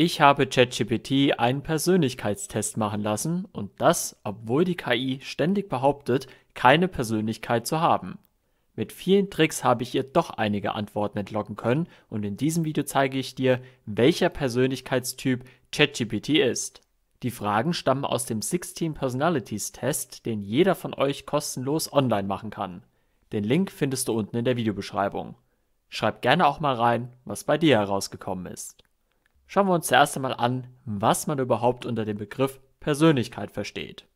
Ich habe ChatGPT einen Persönlichkeitstest machen lassen und das, obwohl die KI ständig behauptet, keine Persönlichkeit zu haben. Mit vielen Tricks habe ich ihr doch einige Antworten entlocken können und in diesem Video zeige ich dir, welcher Persönlichkeitstyp ChatGPT ist. Die Fragen stammen aus dem 16 Personalities Test, den jeder von euch kostenlos online machen kann. Den Link findest du unten in der Videobeschreibung. Schreib gerne auch mal rein, was bei dir herausgekommen ist. Schauen wir uns zuerst einmal an, was man überhaupt unter dem Begriff Persönlichkeit versteht.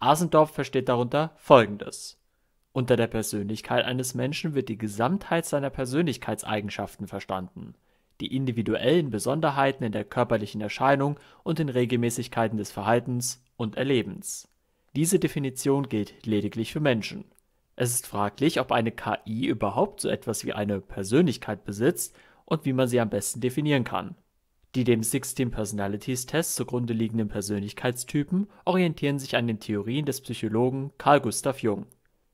Asendorf versteht darunter Folgendes. Unter der Persönlichkeit eines Menschen wird die Gesamtheit seiner Persönlichkeitseigenschaften verstanden. Die individuellen Besonderheiten in der körperlichen Erscheinung und den Regelmäßigkeiten des Verhaltens und Erlebens. Diese Definition gilt lediglich für Menschen. Es ist fraglich, ob eine KI überhaupt so etwas wie eine Persönlichkeit besitzt und wie man sie am besten definieren kann. Die dem 16 Personalities Test zugrunde liegenden Persönlichkeitstypen orientieren sich an den Theorien des Psychologen Carl Gustav Jung.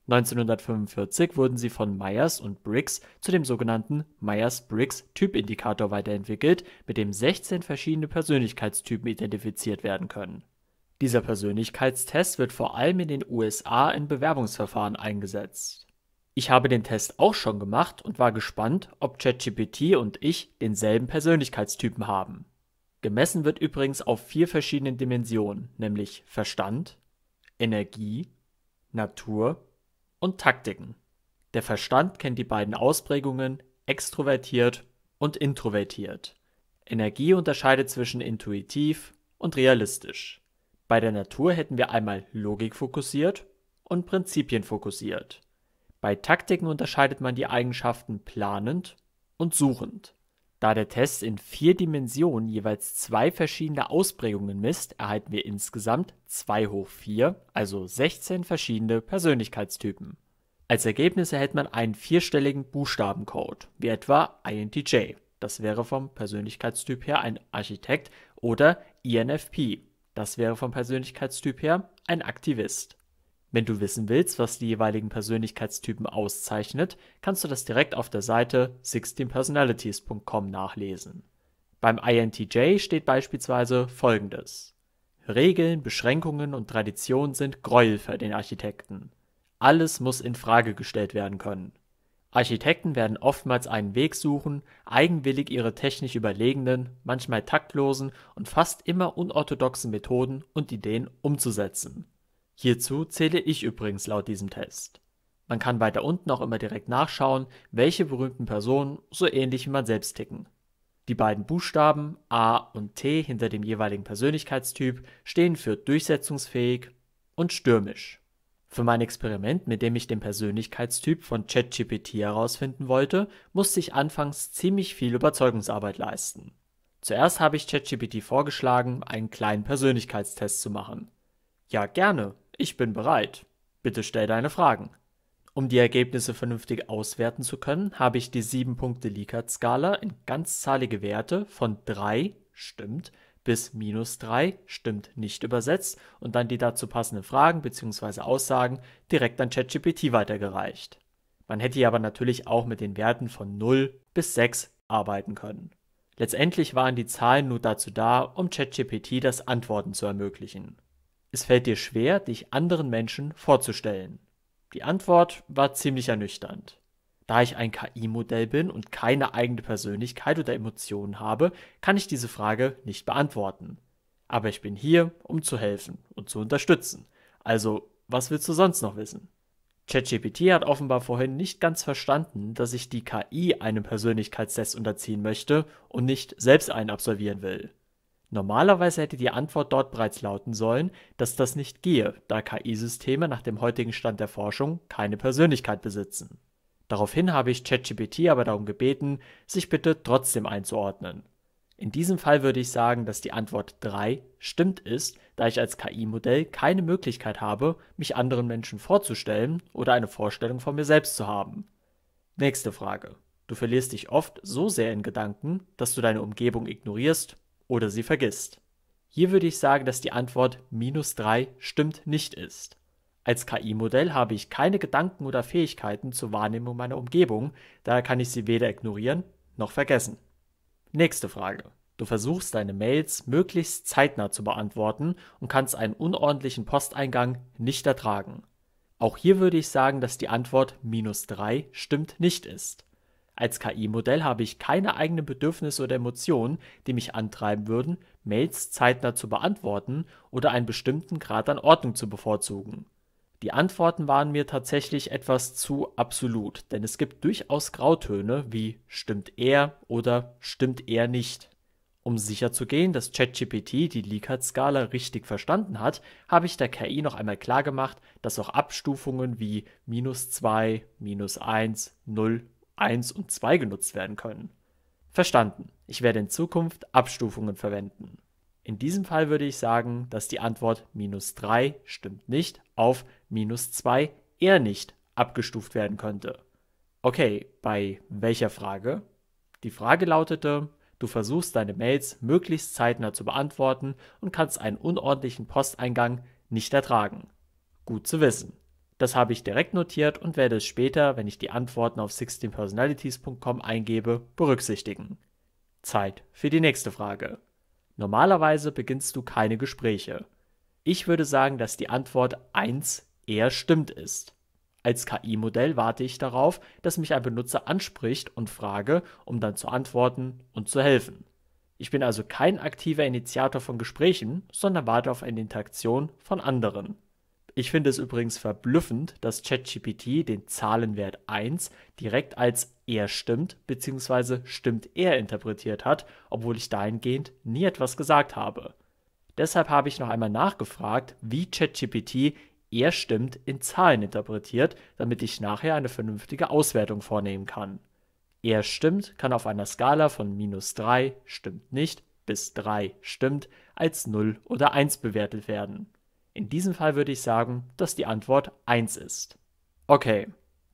1945 wurden sie von Myers und Briggs zu dem sogenannten Myers-Briggs-Typindikator weiterentwickelt, mit dem 16 verschiedene Persönlichkeitstypen identifiziert werden können. Dieser Persönlichkeitstest wird vor allem in den USA in Bewerbungsverfahren eingesetzt ich habe den Test auch schon gemacht und war gespannt, ob ChatGPT und ich denselben Persönlichkeitstypen haben. Gemessen wird übrigens auf vier verschiedenen Dimensionen, nämlich Verstand, Energie, Natur und Taktiken. Der Verstand kennt die beiden Ausprägungen extrovertiert und introvertiert. Energie unterscheidet zwischen intuitiv und realistisch. Bei der Natur hätten wir einmal Logik fokussiert und Prinzipien fokussiert. Bei Taktiken unterscheidet man die Eigenschaften planend und suchend. Da der Test in vier Dimensionen jeweils zwei verschiedene Ausprägungen misst, erhalten wir insgesamt 2hoch4, also 16 verschiedene Persönlichkeitstypen. Als Ergebnis erhält man einen vierstelligen Buchstabencode, wie etwa INTJ, das wäre vom Persönlichkeitstyp her ein Architekt, oder INFP, das wäre vom Persönlichkeitstyp her ein Aktivist wenn du wissen willst, was die jeweiligen Persönlichkeitstypen auszeichnet, kannst du das direkt auf der Seite 16personalities.com nachlesen. Beim INTJ steht beispielsweise Folgendes: Regeln, Beschränkungen und Traditionen sind Gräuel für den Architekten. Alles muss in Frage gestellt werden können. Architekten werden oftmals einen Weg suchen, eigenwillig ihre technisch überlegenen, manchmal taktlosen und fast immer unorthodoxen Methoden und Ideen umzusetzen Hierzu zähle ich übrigens laut diesem Test. Man kann weiter unten auch immer direkt nachschauen, welche berühmten Personen so ähnlich wie man selbst ticken. Die beiden Buchstaben A und T hinter dem jeweiligen Persönlichkeitstyp stehen für durchsetzungsfähig und stürmisch. Für mein Experiment, mit dem ich den Persönlichkeitstyp von ChatGPT herausfinden wollte, musste ich anfangs ziemlich viel Überzeugungsarbeit leisten. Zuerst habe ich ChatGPT vorgeschlagen, einen kleinen Persönlichkeitstest zu machen. Ja, gerne, ich bin bereit. Bitte stell deine Fragen. Um die Ergebnisse vernünftig auswerten zu können, habe ich die 7-Punkte-Likert-Skala in ganzzahlige Werte von 3 stimmt bis minus 3 stimmt nicht übersetzt und dann die dazu passenden Fragen bzw. Aussagen direkt an ChatGPT weitergereicht. Man hätte aber natürlich auch mit den Werten von 0 bis 6 arbeiten können. Letztendlich waren die Zahlen nur dazu da, um ChatGPT das Antworten zu ermöglichen. Es fällt dir schwer, dich anderen Menschen vorzustellen. Die Antwort war ziemlich ernüchternd. Da ich ein KI-Modell bin und keine eigene Persönlichkeit oder Emotionen habe, kann ich diese Frage nicht beantworten. Aber ich bin hier, um zu helfen und zu unterstützen. Also, was willst du sonst noch wissen? ChatGPT hat offenbar vorhin nicht ganz verstanden, dass ich die KI einem Persönlichkeitstest unterziehen möchte und nicht selbst einen absolvieren will. Normalerweise hätte die Antwort dort bereits lauten sollen, dass das nicht gehe, da KI-Systeme nach dem heutigen Stand der Forschung keine Persönlichkeit besitzen. Daraufhin habe ich ChatGPT aber darum gebeten, sich bitte trotzdem einzuordnen. In diesem Fall würde ich sagen, dass die Antwort 3 stimmt ist, da ich als KI-Modell keine Möglichkeit habe, mich anderen Menschen vorzustellen oder eine Vorstellung von mir selbst zu haben. Nächste Frage. Du verlierst dich oft so sehr in Gedanken, dass du deine Umgebung ignorierst oder sie vergisst. Hier würde ich sagen, dass die Antwort minus 3 stimmt nicht ist. Als KI-Modell habe ich keine Gedanken oder Fähigkeiten zur Wahrnehmung meiner Umgebung, daher kann ich sie weder ignorieren noch vergessen. Nächste Frage. Du versuchst deine Mails möglichst zeitnah zu beantworten und kannst einen unordentlichen Posteingang nicht ertragen. Auch hier würde ich sagen, dass die Antwort minus 3 stimmt nicht ist. Als KI-Modell habe ich keine eigenen Bedürfnisse oder Emotionen, die mich antreiben würden, Mails zeitnah zu beantworten oder einen bestimmten Grad an Ordnung zu bevorzugen. Die Antworten waren mir tatsächlich etwas zu absolut, denn es gibt durchaus Grautöne wie stimmt er oder stimmt er nicht. Um sicherzugehen, dass ChatGPT die Likert-Skala richtig verstanden hat, habe ich der KI noch einmal klargemacht, dass auch Abstufungen wie minus 2, minus 1, 0 1 und 2 genutzt werden können. Verstanden. Ich werde in Zukunft Abstufungen verwenden. In diesem Fall würde ich sagen, dass die Antwort minus 3 stimmt nicht auf minus 2 eher nicht abgestuft werden könnte. Okay, bei welcher Frage? Die Frage lautete, du versuchst deine Mails möglichst zeitnah zu beantworten und kannst einen unordentlichen Posteingang nicht ertragen. Gut zu wissen. Das habe ich direkt notiert und werde es später, wenn ich die Antworten auf 16personalities.com eingebe, berücksichtigen. Zeit für die nächste Frage. Normalerweise beginnst du keine Gespräche. Ich würde sagen, dass die Antwort 1 eher stimmt ist. Als KI-Modell warte ich darauf, dass mich ein Benutzer anspricht und frage, um dann zu antworten und zu helfen. Ich bin also kein aktiver Initiator von Gesprächen, sondern warte auf eine Interaktion von anderen. Ich finde es übrigens verblüffend, dass ChatGPT den Zahlenwert 1 direkt als er stimmt bzw. stimmt er interpretiert hat, obwohl ich dahingehend nie etwas gesagt habe. Deshalb habe ich noch einmal nachgefragt, wie ChatGPT er stimmt in Zahlen interpretiert, damit ich nachher eine vernünftige Auswertung vornehmen kann. Er stimmt kann auf einer Skala von minus 3 stimmt nicht bis 3 stimmt als 0 oder 1 bewertet werden. In diesem Fall würde ich sagen, dass die Antwort 1 ist. Okay,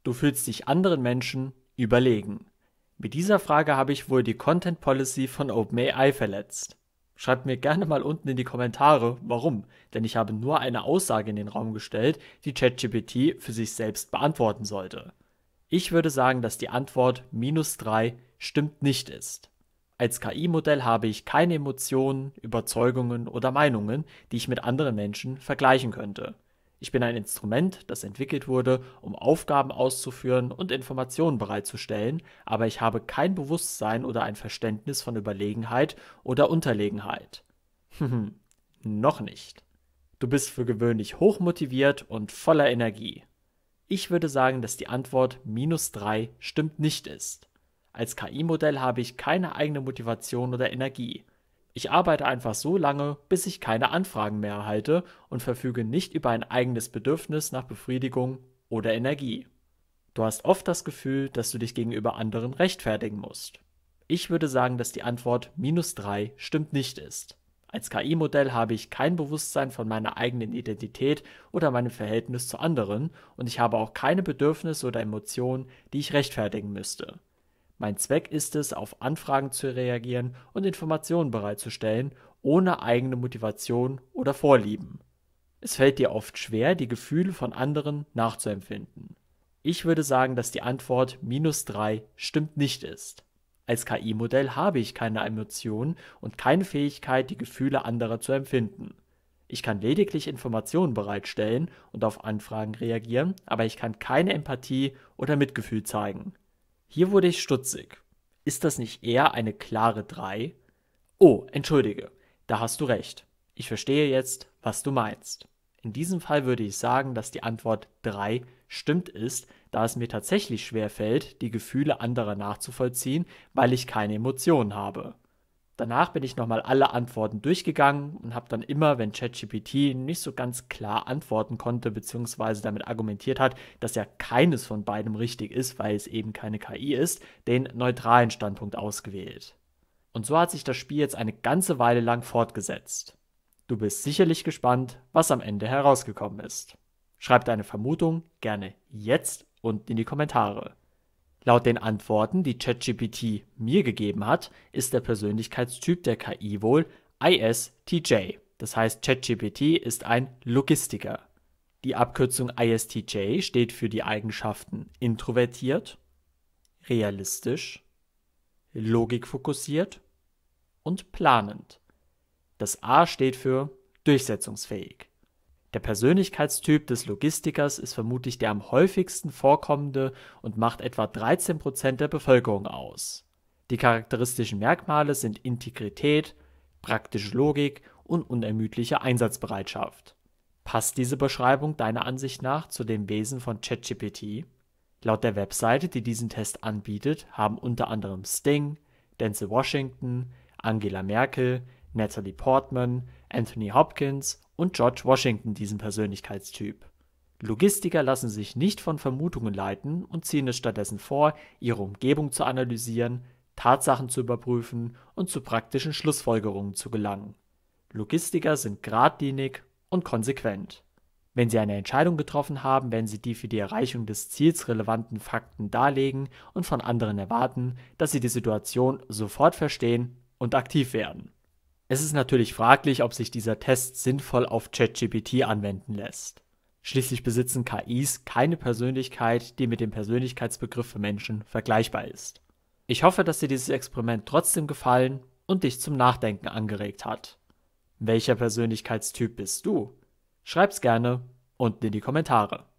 du fühlst dich anderen Menschen überlegen. Mit dieser Frage habe ich wohl die Content Policy von OpenAI verletzt. Schreibt mir gerne mal unten in die Kommentare, warum, denn ich habe nur eine Aussage in den Raum gestellt, die ChatGPT für sich selbst beantworten sollte. Ich würde sagen, dass die Antwort minus 3 stimmt nicht ist. Als KI-Modell habe ich keine Emotionen, Überzeugungen oder Meinungen, die ich mit anderen Menschen vergleichen könnte. Ich bin ein Instrument, das entwickelt wurde, um Aufgaben auszuführen und Informationen bereitzustellen, aber ich habe kein Bewusstsein oder ein Verständnis von Überlegenheit oder Unterlegenheit. Hmhm, hm, noch nicht. Du bist für gewöhnlich hochmotiviert und voller Energie. Ich würde sagen, dass die Antwort minus 3 stimmt nicht ist. Als KI-Modell habe ich keine eigene Motivation oder Energie. Ich arbeite einfach so lange, bis ich keine Anfragen mehr erhalte und verfüge nicht über ein eigenes Bedürfnis nach Befriedigung oder Energie. Du hast oft das Gefühl, dass du dich gegenüber anderen rechtfertigen musst. Ich würde sagen, dass die Antwort minus 3 stimmt nicht ist. Als KI-Modell habe ich kein Bewusstsein von meiner eigenen Identität oder meinem Verhältnis zu anderen und ich habe auch keine Bedürfnisse oder Emotionen, die ich rechtfertigen müsste. Mein Zweck ist es, auf Anfragen zu reagieren und Informationen bereitzustellen, ohne eigene Motivation oder Vorlieben. Es fällt dir oft schwer, die Gefühle von anderen nachzuempfinden. Ich würde sagen, dass die Antwort minus 3 stimmt nicht ist. Als KI-Modell habe ich keine Emotionen und keine Fähigkeit, die Gefühle anderer zu empfinden. Ich kann lediglich Informationen bereitstellen und auf Anfragen reagieren, aber ich kann keine Empathie oder Mitgefühl zeigen. Hier wurde ich stutzig. Ist das nicht eher eine klare 3? Oh, entschuldige, da hast du recht. Ich verstehe jetzt, was du meinst. In diesem Fall würde ich sagen, dass die Antwort 3 stimmt ist, da es mir tatsächlich schwer fällt, die Gefühle anderer nachzuvollziehen, weil ich keine Emotionen habe. Danach bin ich nochmal alle Antworten durchgegangen und habe dann immer, wenn ChatGPT nicht so ganz klar antworten konnte, beziehungsweise damit argumentiert hat, dass ja keines von beidem richtig ist, weil es eben keine KI ist, den neutralen Standpunkt ausgewählt. Und so hat sich das Spiel jetzt eine ganze Weile lang fortgesetzt. Du bist sicherlich gespannt, was am Ende herausgekommen ist. Schreib deine Vermutung gerne jetzt unten in die Kommentare. Laut den Antworten, die ChatGPT mir gegeben hat, ist der Persönlichkeitstyp der KI wohl ISTJ, das heißt ChatGPT ist ein Logistiker. Die Abkürzung ISTJ steht für die Eigenschaften introvertiert, realistisch, logikfokussiert und planend. Das A steht für durchsetzungsfähig der Persönlichkeitstyp des Logistikers ist vermutlich der am häufigsten vorkommende und macht etwa 13 der Bevölkerung aus. Die charakteristischen Merkmale sind Integrität, praktische Logik und unermüdliche Einsatzbereitschaft. Passt diese Beschreibung deiner Ansicht nach zu dem Wesen von ChatGPT? Laut der Webseite, die diesen Test anbietet, haben unter anderem Sting, Denzel Washington, Angela Merkel, Natalie Portman, Anthony Hopkins und George Washington diesen Persönlichkeitstyp. Logistiker lassen sich nicht von Vermutungen leiten und ziehen es stattdessen vor, ihre Umgebung zu analysieren, Tatsachen zu überprüfen und zu praktischen Schlussfolgerungen zu gelangen. Logistiker sind geradlinig und konsequent. Wenn sie eine Entscheidung getroffen haben, werden sie die für die Erreichung des Ziels relevanten Fakten darlegen und von anderen erwarten, dass sie die Situation sofort verstehen und aktiv werden. Es ist natürlich fraglich, ob sich dieser Test sinnvoll auf ChatGPT anwenden lässt. Schließlich besitzen KIs keine Persönlichkeit, die mit dem Persönlichkeitsbegriff für Menschen vergleichbar ist. Ich hoffe, dass dir dieses Experiment trotzdem gefallen und dich zum Nachdenken angeregt hat. Welcher Persönlichkeitstyp bist du? Schreib's gerne unten in die Kommentare.